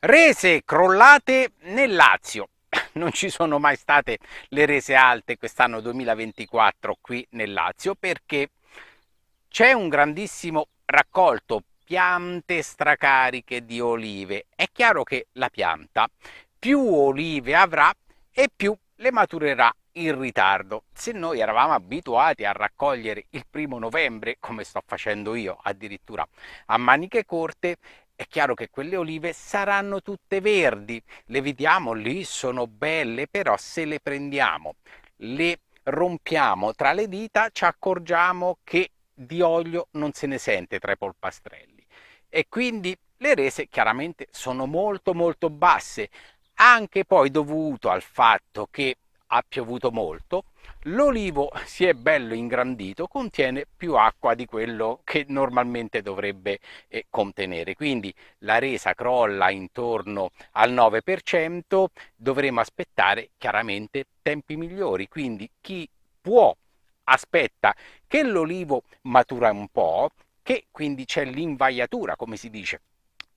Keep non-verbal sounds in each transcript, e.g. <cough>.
Rese crollate nel Lazio. <clears throat> Non ci sono mai state le rese alte quest'anno 2024 qui nel Lazio perché c'è un grandissimo raccolto piante stracariche di olive. È chiaro che la pianta più olive avrà e più le maturerà in ritardo. Se noi eravamo abituati a raccogliere il primo novembre, come sto facendo io addirittura a maniche corte, è chiaro che quelle olive saranno tutte verdi. Le vediamo lì, sono belle, però se le prendiamo, le rompiamo tra le dita, ci accorgiamo che di olio non se ne sente tra i polpastrelli. E quindi le rese chiaramente sono molto molto basse, anche poi dovuto al fatto che ha piovuto molto, L'olivo, si è bello ingrandito, contiene più acqua di quello che normalmente dovrebbe eh, contenere, quindi la resa crolla intorno al 9%, dovremo aspettare chiaramente tempi migliori, quindi chi può aspetta che l'olivo matura un po', che quindi c'è l'invaiatura, come si dice,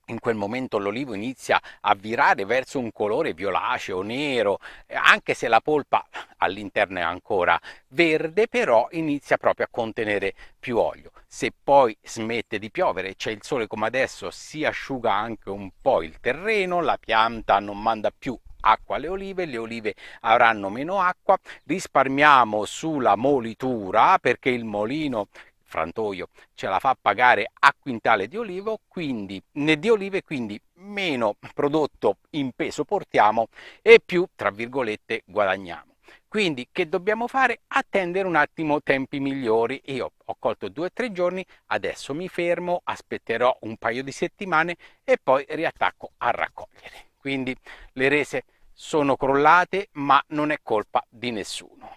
in quel momento l'olivo inizia a virare verso un colore violaceo, nero, eh, anche se la polpa <clears throat> all'interno è ancora verde, però inizia proprio a contenere più olio. Se poi smette di piovere e c'è il sole come adesso, si asciuga anche un po' il terreno, la pianta non manda più acqua alle olive, le olive avranno meno acqua, risparmiamo sulla molitura perché il molino frantoio, ce la fa pagare a quintale di, olivo, quindi, né di olive, quindi meno prodotto in peso portiamo e più, tra virgolette, guadagniamo. Quindi che dobbiamo fare? Attendere un attimo tempi migliori. Io ho colto due o tre giorni, adesso mi fermo, aspetterò un paio di settimane e poi riattacco a raccogliere. Quindi le rese sono crollate, ma non è colpa di nessuno.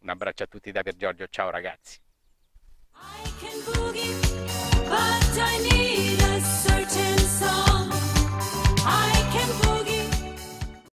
Un abbraccio a tutti da Giorgio, ciao ragazzi.